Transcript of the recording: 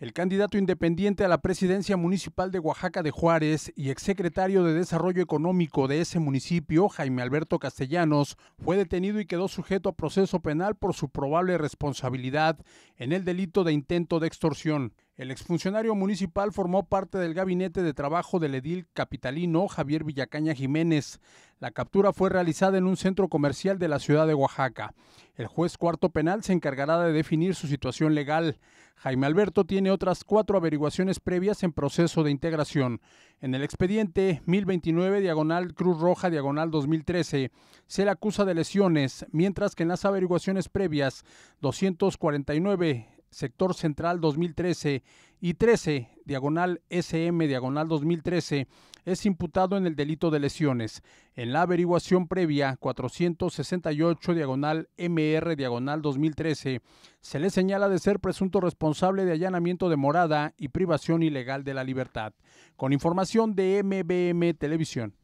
El candidato independiente a la presidencia municipal de Oaxaca de Juárez y exsecretario de Desarrollo Económico de ese municipio, Jaime Alberto Castellanos, fue detenido y quedó sujeto a proceso penal por su probable responsabilidad en el delito de intento de extorsión. El exfuncionario municipal formó parte del gabinete de trabajo del edil capitalino Javier Villacaña Jiménez. La captura fue realizada en un centro comercial de la ciudad de Oaxaca. El juez cuarto penal se encargará de definir su situación legal. Jaime Alberto tiene otras cuatro averiguaciones previas en proceso de integración. En el expediente 1029 diagonal Cruz Roja diagonal 2013 se le acusa de lesiones, mientras que en las averiguaciones previas 249 sector central 2013 y 13, diagonal SM, diagonal 2013, es imputado en el delito de lesiones. En la averiguación previa 468, diagonal MR, diagonal 2013, se le señala de ser presunto responsable de allanamiento de morada y privación ilegal de la libertad. Con información de MBM Televisión.